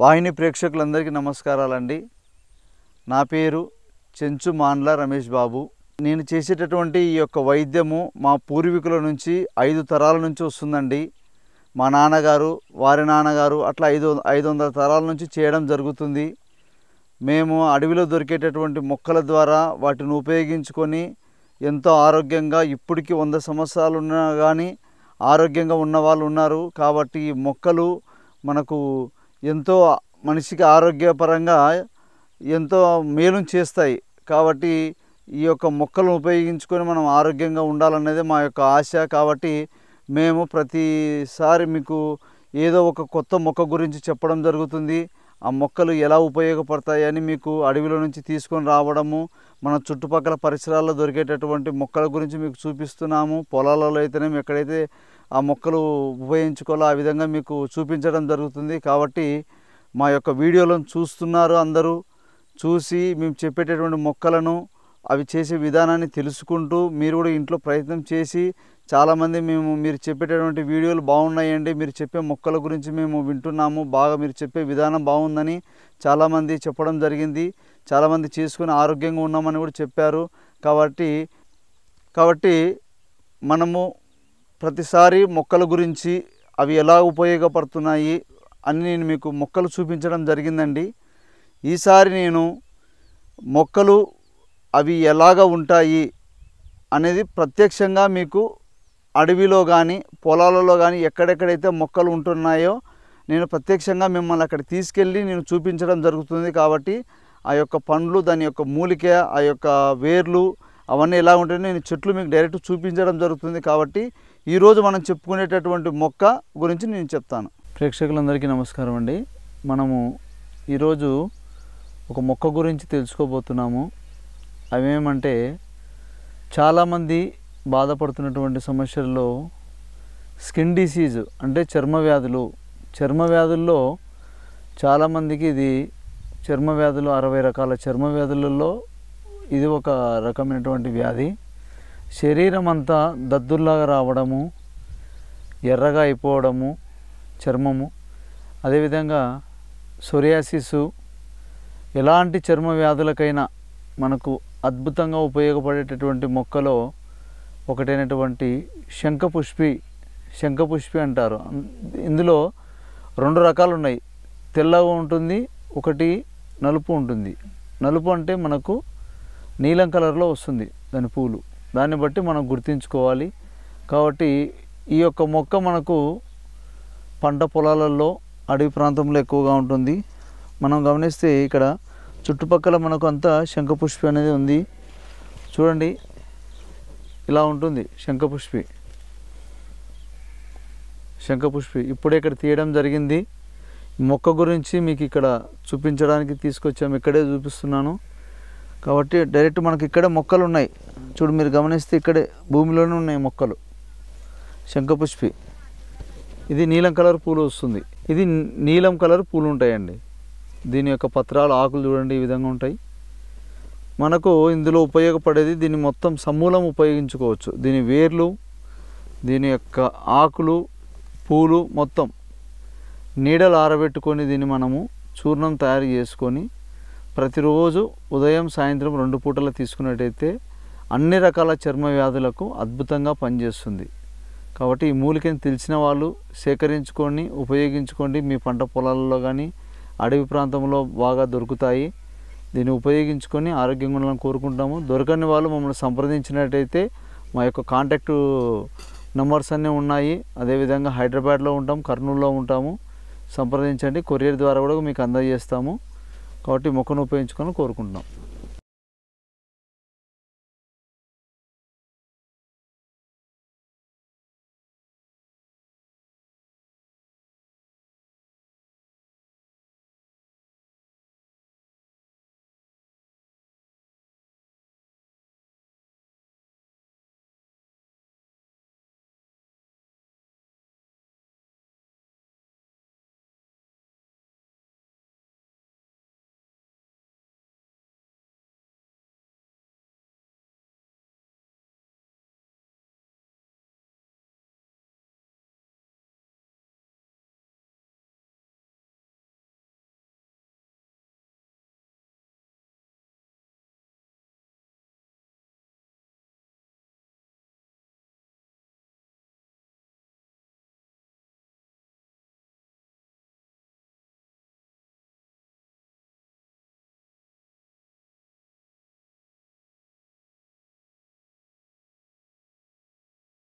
వాహిని ప్రేక్షకులందరికీ నమస్కారాలండి నా పేరు చెంచు మాన్ల రమేష్ బాబు నేను చేసేటటువంటి ఈ యొక్క వైద్యము మా పూర్వీకుల నుంచి ఐదు తరాల నుంచి వస్తుందండి మా నాన్నగారు వారి నాన్నగారు అట్లా ఐదు ఐదు వందల తరాల నుంచి చేయడం జరుగుతుంది మేము అడవిలో దొరికేటటువంటి మొక్కల ద్వారా వాటిని ఉపయోగించుకొని ఎంతో ఆరోగ్యంగా ఇప్పటికీ వంద సంవత్సరాలు ఉన్నా కానీ ఆరోగ్యంగా ఉన్న వాళ్ళు ఉన్నారు కాబట్టి ఈ మొక్కలు మనకు ఎంతో మనిషికి ఆరోగ్యపరంగా ఎంతో మేలు చేస్తాయి కాబట్టి ఈ యొక్క మొక్కలను ఉపయోగించుకొని మనం ఆరోగ్యంగా ఉండాలనేది మా యొక్క ఆశ కాబట్టి మేము ప్రతిసారి మీకు ఏదో ఒక కొత్త మొక్క గురించి చెప్పడం జరుగుతుంది ఆ మొక్కలు ఎలా ఉపయోగపడతాయని మీకు అడవిలో నుంచి తీసుకొని రావడము మన చుట్టుపక్కల పరిసరాల్లో దొరికేటటువంటి మొక్కల గురించి మీకు చూపిస్తున్నాము పొలాలలో అయితేనే ఎక్కడైతే ఆ మొక్కలు ఉపయోగించుకోవాలో ఆ విధంగా మీకు చూపించడం జరుగుతుంది కాబట్టి మా యొక్క వీడియోలను చూస్తున్నారు అందరూ చూసి మేము చెప్పేటటువంటి మొక్కలను అవి చేసే విధానాన్ని తెలుసుకుంటూ మీరు కూడా ఇంట్లో ప్రయత్నం చేసి చాలామంది మేము మీరు చెప్పేటటువంటి వీడియోలు బాగున్నాయండి మీరు చెప్పే మొక్కల గురించి మేము వింటున్నాము బాగా మీరు చెప్పే విధానం బాగుందని చాలామంది చెప్పడం జరిగింది చాలామంది చేసుకుని ఆరోగ్యంగా ఉన్నామని కూడా చెప్పారు కాబట్టి కాబట్టి మనము ప్రతిసారి మొక్కల గురించి అవి ఎలా ఉపయోగపడుతున్నాయి అని నేను మీకు మొక్కలు చూపించడం జరిగిందండి ఈసారి నేను మొక్కలు అవి ఎలాగ ఉంటాయి అనేది ప్రత్యక్షంగా మీకు అడవిలో కానీ పొలాలలో కానీ ఎక్కడెక్కడైతే మొక్కలు ఉంటున్నాయో నేను ప్రత్యక్షంగా మిమ్మల్ని అక్కడ తీసుకెళ్ళి నేను చూపించడం జరుగుతుంది కాబట్టి ఆ యొక్క పండ్లు దాని యొక్క మూలిక ఆ యొక్క వేర్లు అవన్నీ ఎలా ఉంటాయో నేను చెట్లు మీకు డైరెక్ట్ చూపించడం జరుగుతుంది కాబట్టి ఈరోజు మనం చెప్పుకునేటటువంటి మొక్క గురించి నేను చెప్తాను ప్రేక్షకులందరికీ నమస్కారం అండి మనము ఈరోజు ఒక మొక్క గురించి తెలుసుకోబోతున్నాము అవేమంటే చాలామంది బాధపడుతున్నటువంటి సమస్యల్లో స్కిన్ డిసీజ్ అంటే చర్మ వ్యాధులు చర్మ వ్యాధుల్లో చాలామందికి ఇది చర్మ వ్యాధులు అరవై రకాల చర్మ వ్యాధులలో ఇది ఒక రకమైనటువంటి వ్యాధి శరీరం అంతా దద్దుల్లాగా రావడము ఎర్రగా అయిపోవడము చర్మము అదేవిధంగా సొరియాసిస్ ఎలాంటి చర్మ వ్యాధులకైనా మనకు అద్భుతంగా ఉపయోగపడేటటువంటి మొక్కలో ఒకటైనటువంటి శంఖపుష్పి శంఖపుష్పి అంటారు ఇందులో రెండు రకాలు ఉన్నాయి తెల్లగా ఉంటుంది ఒకటి నలుపు ఉంటుంది నలుపు అంటే మనకు నీలం కలర్లో వస్తుంది దాని పూలు దాన్ని బట్టి మనం గుర్తించుకోవాలి కాబట్టి ఈ యొక్క మొక్క మనకు పంట పొలాలలో అడవి ప్రాంతంలో ఎక్కువగా ఉంటుంది మనం గమనిస్తే ఇక్కడ చుట్టుపక్కల మనకు అంతా శంఖపుష్పి అనేది ఉంది చూడండి ఇలా ఉంటుంది శంఖపుష్పి శంఖపుష్పి ఇప్పుడే ఇక్కడ తీయడం జరిగింది మొక్క గురించి మీకు ఇక్కడ చూపించడానికి తీసుకొచ్చాము ఇక్కడే చూపిస్తున్నాను కాబట్టి డైరెక్ట్ మనకి ఇక్కడే మొక్కలు ఉన్నాయి చూడు మీరు గమనిస్తే ఇక్కడే భూమిలోనే ఉన్నాయి మొక్కలు శంఖపుష్పి ఇది నీలం కలర్ పూలు వస్తుంది ఇది నీలం కలర్ పూలు ఉంటాయండి దీని యొక్క పత్రాలు ఆకులు చూడండి ఈ విధంగా ఉంటాయి మనకు ఇందులో ఉపయోగపడేది దీన్ని మొత్తం సమూలం ఉపయోగించుకోవచ్చు దీని వేర్లు దీని యొక్క ఆకులు పూలు మొత్తం నీడలు ఆరబెట్టుకొని దీన్ని మనము చూర్ణం తయారు చేసుకొని ప్రతిరోజు ఉదయం సాయంత్రం రెండు పూటలు తీసుకున్నట్టయితే అన్ని రకాల చర్మ వ్యాధులకు అద్భుతంగా పనిచేస్తుంది కాబట్టి ఈ మూలికని తెలిసిన వాళ్ళు సేకరించుకొని ఉపయోగించుకోండి మీ పంట పొలాలలో కానీ అడవి ప్రాంతంలో బాగా దొరుకుతాయి దీన్ని ఉపయోగించుకొని ఆరోగ్యంగా ఉండాలని కోరుకుంటాము దొరకని వాళ్ళు మమ్మల్ని సంప్రదించినట్టయితే మా యొక్క కాంటాక్ట్ నెంబర్స్ అన్నీ ఉన్నాయి అదేవిధంగా హైదరాబాద్లో ఉంటాం కర్నూలులో ఉంటాము సంప్రదించండి కొరియర్ ద్వారా కూడా మీకు అందజేస్తాము కాబట్టి మొక్కను ఉపయోగించుకొని కోరుకుంటున్నాం